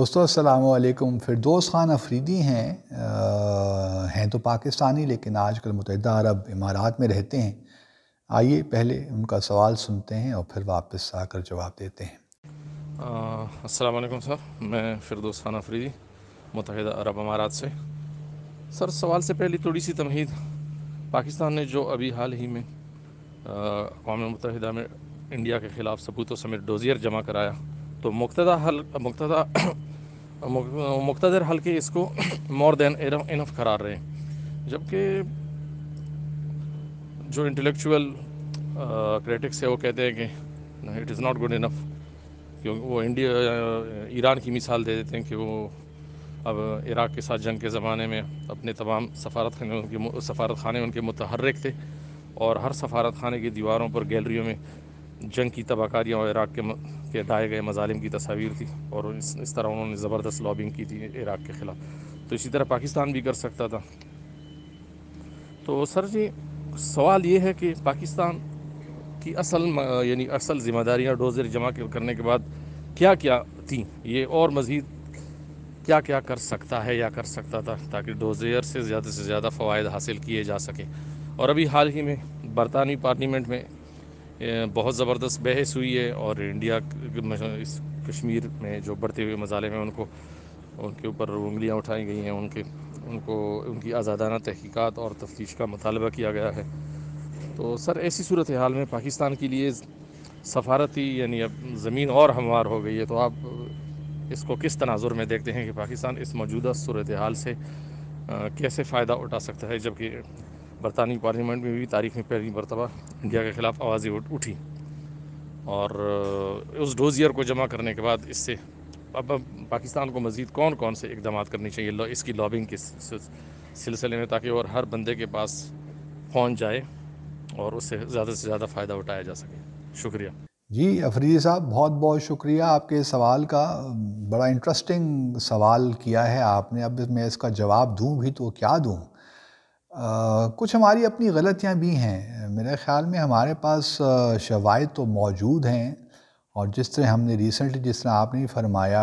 दोस्तों असलकुम फिरदोस ख़ान अफरीदी हैं आ, हैं तो पाकिस्तानी लेकिन आजकल मुतहद अरब इमारात में रहते हैं आइए पहले उनका सवाल सुनते हैं और फिर वापस आकर जवाब देते हैं असलकुम सर मैं फिरदोस ख़ान अफरीदी मुतहद अरब अमारात से सर सवाल से पहले थोड़ी सी तमहीद पाकिस्तान ने जो अभी हाल ही में अवा मुतहदा में इंडिया के ख़िलाफ़ सबूतों समेत डोजियर जमा कराया तो मुक्तदा हल मुक्तदा मुख्तर हल्के इसको मोर देन इनफ करार रहे जबकि जो इंटेलेक्चुअल क्रिटिक्स है वो कहते हैं कि it is not good enough क्योंकि वो इंडिया ईरान uh, की मिसाल दे देते हैं कि वो अब इराक़ के साथ जंग के ज़माने में अपने तमाम सफारत खाने उनके सफारत खाने उनके मुतहरक थे और हर सफारत खाने की दीवारों पर गैलरियों में जंग की तबाहकारियाँ और इराक़ के के ढाए गए मजालिम की तस्वीर थी और इस, इस तरह उन्होंने ज़बरदस्त लॉबिंग की थी इराक़ के ख़िलाफ़ तो इसी तरह पाकिस्तान भी कर सकता था तो सर जी सवाल ये है कि पाकिस्तान की असल यानी असल जिम्मेदारियाँ डोजर जमा करने के बाद क्या क्या थी ये और मज़ीद क्या क्या कर सकता है या कर सकता था ताकि डोजेयर से ज़्यादा से ज़्यादा फ़वाद हासिल किए जा सकें और अभी हाल ही में बरतानवी पार्लियामेंट में बहुत ज़बरदस्त बहस हुई है और इंडिया इस कश्मीर में जो बढ़ते हुए मसाले हैं उनको उनके ऊपर उंगलियां उठाई गई हैं उनके उनको उनकी आज़ादाना तहकीकात और तफ्तीश का मुतालबा किया गया है तो सर ऐसी सूरत हाल में पाकिस्तान के लिए सफारती यानी अब ज़मीन और हमवार हो गई है तो आप इसको किस तनाजुर में देखते हैं कि पाकिस्तान इस मौजूदा सूरत हाल से कैसे फ़ायदा उठा सकता है जबकि बरतानवी पार्लियामेंट में भी तारीख में पहली मरतबा इंडिया के ख़िलाफ़ आवाज़ें उठी और उस डोज़ियर को जमा करने के बाद इससे अब पाकिस्तान को मज़ीद कौन कौन से इकदाम करने चाहिए लौ, इसकी लॉबिंग के सिलसिले में ताकि और हर बंदे के पास पहुँच जाए और उससे ज़्यादा से ज़्यादा फ़ायदा उठाया जा सके शुक्रिया जी अफरीदी साहब बहुत बहुत शुक्रिया आपके सवाल का बड़ा इंटरेस्टिंग सवाल किया है आपने अब मैं इसका जवाब दूं भी तो क्या दूं कुछ हमारी अपनी गलतियाँ भी हैं मेरे ख़्याल में हमारे पास शवायद तो मौजूद हैं और जिस तरह हमने रिसेंटली जिस तरह आपने फरमाया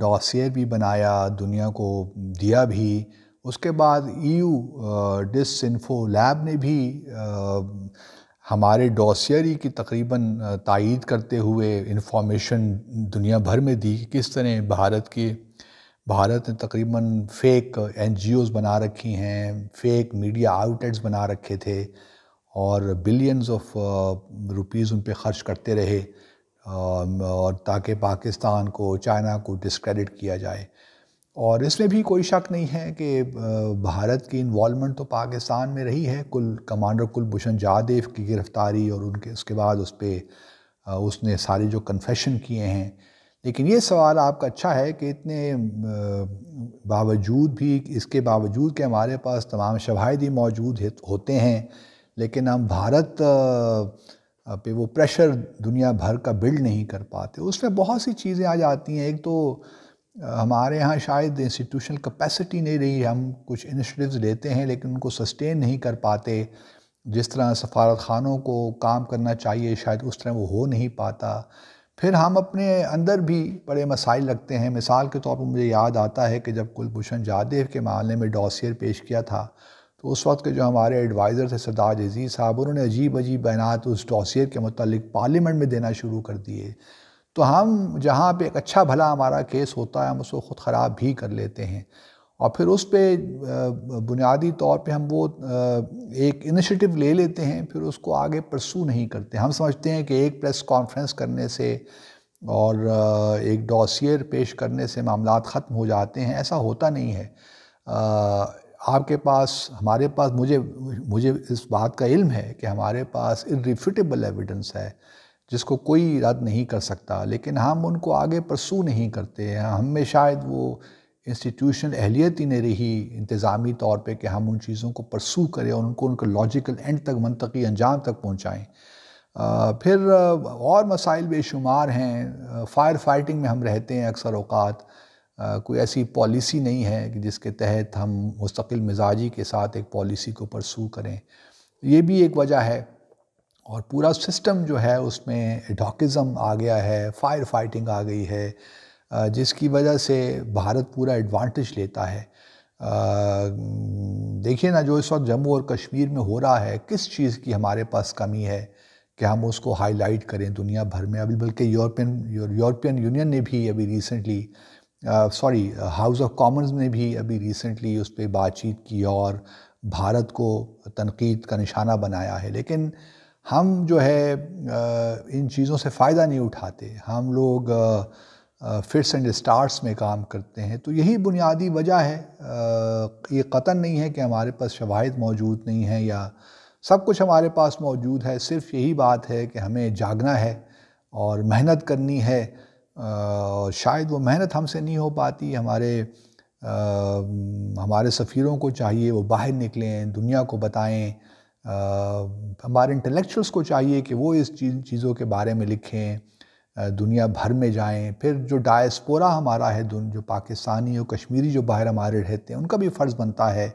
डॉसियर भी बनाया दुनिया को दिया भी उसके बाद ईयू डिस इन्फो लैब ने भी आ, हमारे डॉसियरी की तकरीबन तायद करते हुए इंफॉर्मेशन दुनिया भर में दी कि किस तरह भारत के भारत ने तकरीबन फ़ेक एन बना रखी हैं फ़ेक मीडिया आउटलेट्स बना रखे थे और बिलियंस ऑफ रुपीस उन पर ख़र्च करते रहे um, और ताकि पाकिस्तान को चाइना को डिसक्रेडिट किया जाए और इसमें भी कोई शक नहीं है कि uh, भारत की इन्वॉलमेंट तो पाकिस्तान में रही है कुल कमांडर कुलभूषण जादेव की गिरफ़्तारी और उनके उसके बाद उस पर uh, उसने सारे जो कन्फेशन किए हैं लेकिन ये सवाल आपका अच्छा है कि इतने बावजूद भी इसके बावजूद कि हमारे पास तमाम शवाहदी मौजूद होते हैं लेकिन हम भारत पे वो प्रेशर दुनिया भर का बिल्ड नहीं कर पाते उसमें बहुत सी चीज़ें आ जाती हैं एक तो हमारे यहाँ शायद इंस्टीट्यूशनल कैपेसिटी नहीं रही हम कुछ इनिशिएटिव्स लेते हैं लेकिन उनको सस्टेन नहीं कर पाते जिस तरह सफारत खानों को काम करना चाहिए शायद उस तरह वो हो नहीं पाता फिर हम अपने अंदर भी बड़े मसाइल लगते हैं मिसाल के तौर पर मुझे याद आता है कि जब कुलभूषण जादेव के मामले में डॉसियर पेश किया था तो उस वक्त के जो हमारे एडवाइज़र थे सरदार अजीज़ साहब उन्होंने अजीब अजीब बयानात उस डॉसियर के मतलब पार्लियामेंट में देना शुरू कर दिए तो हम जहाँ पर एक अच्छा भला हमारा केस होता है हम उसको ख़ुद ख़राब भी कर लेते हैं और फिर उस पर बुनियादी तौर पे हम वो एक इनिशिएटिव ले लेते हैं फिर उसको आगे परसू नहीं करते हम समझते हैं कि एक प्रेस कॉन्फ्रेंस करने से और एक डॉसियर पेश करने से मामला ख़त्म हो जाते हैं ऐसा होता नहीं है आपके पास हमारे पास मुझे मुझे इस बात का इल्म है कि हमारे पास इरिफिटेबल एविडेंस है जिसको कोई रद्द नहीं कर सकता लेकिन हम उनको आगे परसू नहीं करते हैं हमें शायद वो इंस्टीट्यूशन अहलियत ही नहीं रही इंतज़ामी तौर पर कि हम उन चीज़ों को परसू करें और उनको उनका लॉजिकल एंड तक मनतकी अंजाम तक पहुँचाएँ फिर और मसाइल बेशुमार हैं फायर फाइटिंग में हम रहते हैं अक्सर अवकात कोई ऐसी पॉलिसी नहीं है कि जिसके तहत हम मुस्तकिल मिजाजी के साथ एक पॉलिसी को परसू करें ये भी एक वजह है और पूरा सिस्टम जो है उसमें एडोकज़म आ गया है फायर फाइटिंग आ गई है जिसकी वजह से भारत पूरा एडवांटेज लेता है देखिए ना जो इस वक्त जम्मू और कश्मीर में हो रहा है किस चीज़ की हमारे पास कमी है कि हम उसको हाईलाइट करें दुनिया भर में अभी बल्कि यूरोपियन यूरोपियन यूनियन ने भी अभी recently sorry House of Commons ने भी अभी रिसेंटली उस पर बातचीत की और भारत को तनकीद का निशाना बनाया है लेकिन हम जो है इन चीज़ों से फ़ायदा नहीं उठाते हम लोग फिट्स एंड स्टार्स में काम करते हैं तो यही बुनियादी वजह है ये कतन नहीं है कि हमारे पास शवाहद मौजूद नहीं है या सब कुछ हमारे पास मौजूद है सिर्फ यही बात है कि हमें जागना है और मेहनत करनी है आ, शायद वो मेहनत हमसे नहीं हो पाती हमारे आ, हमारे सफ़ीरों को चाहिए वो बाहर निकलें दुनिया को बताएं आ, हमारे इंटेलेक्चुअल्स को चाहिए कि वो इस चीज़ चीज़ों के बारे में लिखें दुनिया भर में जाएं फिर जो डायस्पोरा हमारा है जो पाकिस्तानी और कश्मीरी जो बाहर हमारे रहते हैं उनका भी फ़र्ज़ बनता है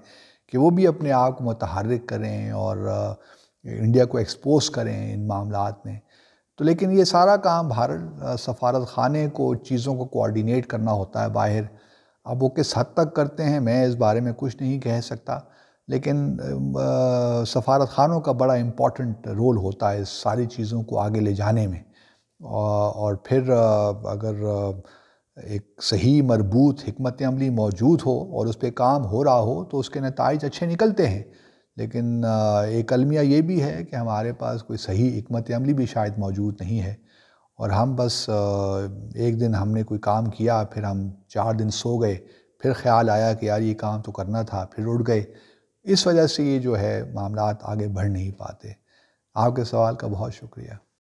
कि वो भी अपने आप को मतहरक करें और इंडिया को एक्सपोज करें इन मामला में तो लेकिन ये सारा काम भारत सफारत खाने को चीज़ों को कोऑर्डिनेट करना होता है बाहर अब वो किस हद तक करते हैं मैं इस बारे में कुछ नहीं कह सकता लेकिन सफारत खानों का बड़ा इम्पॉर्टेंट रोल होता है इस सारी चीज़ों को आगे ले जाने में और फिर अगर एक सही मरबूत हमत अमली मौजूद हो और उस पर काम हो रहा हो तो उसके नतज अच्छे निकलते हैं लेकिन एक अलमिया ये भी है कि हमारे पास कोई सही हमत अमली भी शायद मौजूद नहीं है और हम बस एक दिन हमने कोई काम किया फिर हम चार दिन सो गए फिर ख्याल आया कि यार ये काम तो करना था फिर उठ गए इस वजह से ये जो है मामला आगे बढ़ नहीं पाते आपके सवाल का बहुत शुक्रिया